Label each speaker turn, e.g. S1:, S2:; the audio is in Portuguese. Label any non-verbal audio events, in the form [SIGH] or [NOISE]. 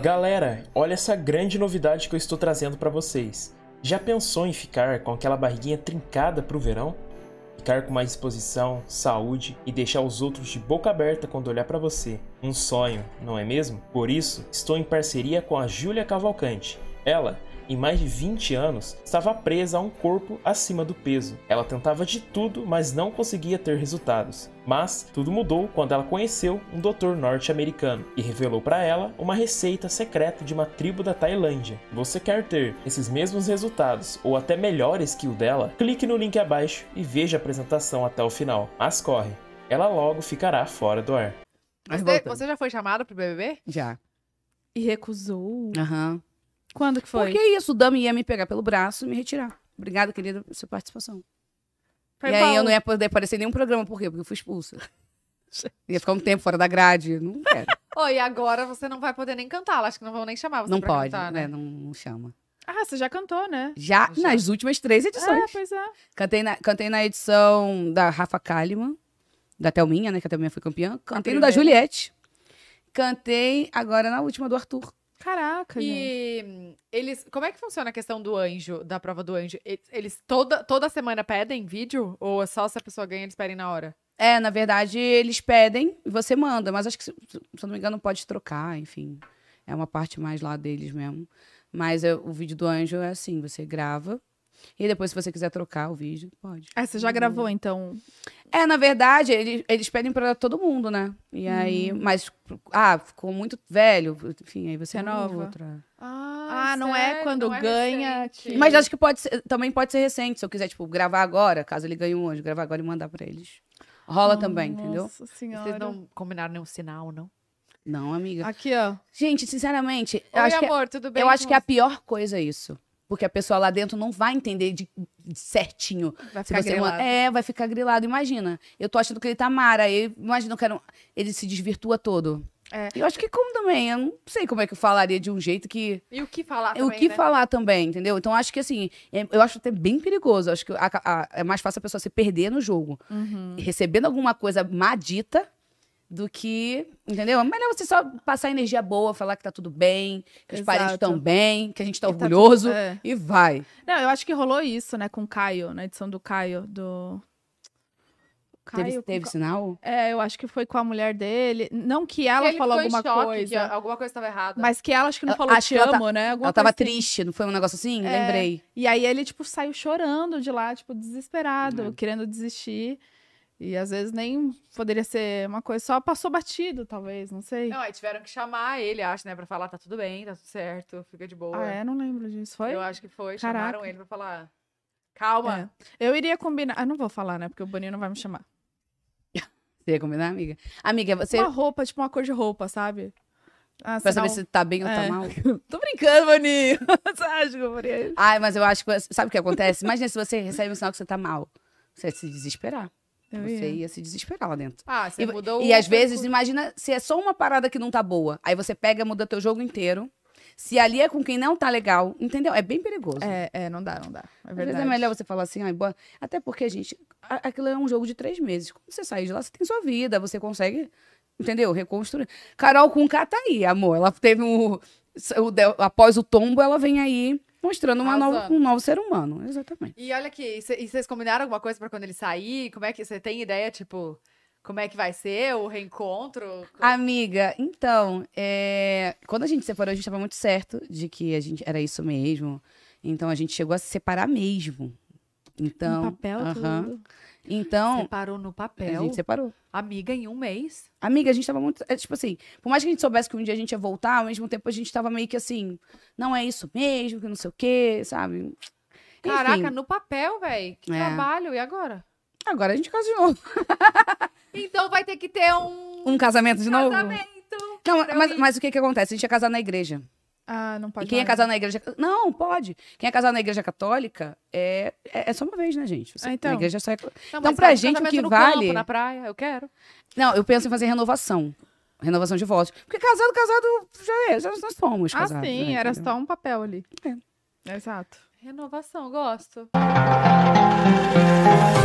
S1: Galera, olha essa grande novidade que eu estou trazendo para vocês. Já pensou em ficar com aquela barriguinha trincada para o verão? Ficar com mais disposição, saúde e deixar os outros de boca aberta quando olhar para você. Um sonho, não é mesmo? Por isso, estou em parceria com a Júlia Cavalcante. Ela em mais de 20 anos, estava presa a um corpo acima do peso. Ela tentava de tudo, mas não conseguia ter resultados. Mas tudo mudou quando ela conheceu um doutor norte-americano e revelou para ela uma receita secreta de uma tribo da Tailândia. Você quer ter esses mesmos resultados ou até melhores que o dela? Clique no link abaixo e veja a apresentação até o final. Mas corre, ela logo ficará fora do ar. Mas você, você já foi chamada pro BBB? Já. E recusou. Aham. Uhum. Quando que foi? Porque é isso, o Dami ia me pegar pelo braço e me retirar. Obrigada, querida, pela sua participação. Foi e bom. aí eu não ia poder aparecer em nenhum programa, por quê? Porque eu fui expulsa. [LAUGHS] Ia ficar um tempo fora da grade, não quero. [LAUGHS] oh, e agora você não vai poder nem cantar, acho que não vão nem chamar você Não pra pode, cantar, né? Não, né? não chama. Ah, você já cantou, né? Já, já, nas últimas três edições. É, pois é. Cantei na, cantei na edição da Rafa Kalimann, da Thelminha, né? Que a Thelminha foi campeã. Cantei no da Juliette. Cantei agora na última do Arthur. Caraca, e gente. eles, como é que funciona a questão do anjo, da prova do anjo? Eles toda, toda semana pedem vídeo ou é só se a pessoa ganha eles pedem na hora? É, na verdade, eles pedem e você manda, mas acho que se, se não me engano pode trocar, enfim. É uma parte mais lá deles mesmo. Mas é, o vídeo do anjo é assim, você grava e depois, se você quiser trocar o vídeo, pode. Ah, você já gravou, uhum. então? É, na verdade, eles, eles pedem pra todo mundo, né? E hum. aí, mas, ah, ficou muito velho. Enfim, aí você renova. É outra. Ah, ah não é quando não é ganha. É Mas acho que pode ser, também pode ser recente. Se eu quiser, tipo, gravar agora, caso ele ganhe um hoje, gravar agora e mandar pra eles. Rola oh, também, nossa entendeu? Nossa senhora. Vocês não combinaram nenhum sinal, não? Não, amiga. Aqui, ó. Gente, sinceramente, Oi, acho é amor, que, tudo bem? Eu acho você? que é a pior coisa isso. Porque a pessoa lá dentro não vai entender de, de certinho. Vai ficar você é grilado. É, vai ficar grilado. Imagina. Eu tô achando que ele tá mara. Aí, imagina, eu quero... ele se desvirtua todo. É. Eu acho que como também, eu não sei como é que eu falaria de um jeito que. E o que falar é também. O que né? falar também, entendeu? Então acho que assim, é, eu acho até bem perigoso. Acho que a, a, é mais fácil a pessoa se perder no jogo. Uhum. Recebendo alguma coisa má dita do que, entendeu? É melhor você só passar energia boa, falar que tá tudo bem, que Exato. os parentes estão bem, que a gente tá e orgulhoso tá tudo, é. e vai. Não, eu acho que rolou isso, né, com o Caio, na edição do Caio, do Caio, teve, teve com... sinal? É, eu acho que foi com a mulher dele. Não que ela falou alguma choque, coisa. alguma coisa estava errada. Mas que ela acho que não falou acho te tá amo, tá... né? Alguma ela tava assim. triste, não foi um negócio assim? É... Lembrei. E aí ele, tipo, saiu chorando de lá, tipo, desesperado, é. querendo desistir. E às vezes nem poderia ser uma coisa, só passou batido, talvez, não sei. Não, aí tiveram que chamar ele, acho, né, pra falar, tá tudo bem, tá tudo certo, fica de boa. Ah, é? Não lembro disso, foi? Eu acho que foi, Caraca. chamaram ele pra falar, calma. É. Eu iria combinar, ah, não vou falar, né, porque o Boninho não vai me chamar. Você ia combinar, amiga? Amiga, você... Uma roupa, tipo uma cor de roupa, sabe? Ah, pra saber se tá bem ou tá é. tá mal. [LAUGHS] Tô brincando, Boninho. [LAUGHS] você acha que eu faria isso? Ai, mas eu acho que... Sabe o que acontece? Imagina se você recebe um sinal que você tá mal. Você vai se desesperar você ia. ia. se desesperar lá dentro. Ah, você e, mudou. E às vezes, imagina se é só uma parada que não tá boa. Aí você pega, muda teu jogo inteiro. Se ali é com quem não tá legal, entendeu? É bem perigoso. É, é não dá, não dá. É verdade. Às vezes é melhor você falar assim, ai, boa. Até porque, gente, aquilo é um jogo de três meses. Quando você sair de lá, você tem sua vida, você consegue, entendeu? Reconstruir. Carol Kunká tá aí, amor. Ela teve um. O, após o tombo, ela vem aí mostrando uma nova, um novo ser humano, exatamente. E olha aqui, e vocês combinaram alguma coisa para quando ele sair? Como é que você tem ideia, tipo, como é que vai ser o reencontro? Amiga, então, é... quando a gente separou, a gente estava muito certo de que a gente era isso mesmo. Então a gente chegou a se separar mesmo. Então, no papel uh -huh. tudo. Então, separou no papel. A gente separou. Amiga em um mês. Amiga, a gente tava muito, é, tipo assim, por mais que a gente soubesse que um dia a gente ia voltar, ao mesmo tempo a gente tava meio que assim, não é isso mesmo, que não sei o quê, sabe? Caraca, no papel, velho. Que é. trabalho. E agora? Agora a gente casa de novo. [LAUGHS] então vai ter que ter um um casamento de casamento novo. Casamento. Não, mas, mas o que que acontece? A gente ia casar na igreja. Ah, não pode. E quem é casado na igreja. Não, pode. Quem é casado na igreja católica é, é, é só uma vez, né, gente? Você, ah, então. Na igreja é só é. Não, então, pra tá, gente, tá o que vale. Campo, na praia, eu quero. Não, eu penso em fazer renovação. Renovação de votos. Porque casado, casado, já é, já nós somos ah, casados. Ah, sim, né, era entendeu? só um papel ali. É. Exato. Renovação, gosto. [LAUGHS]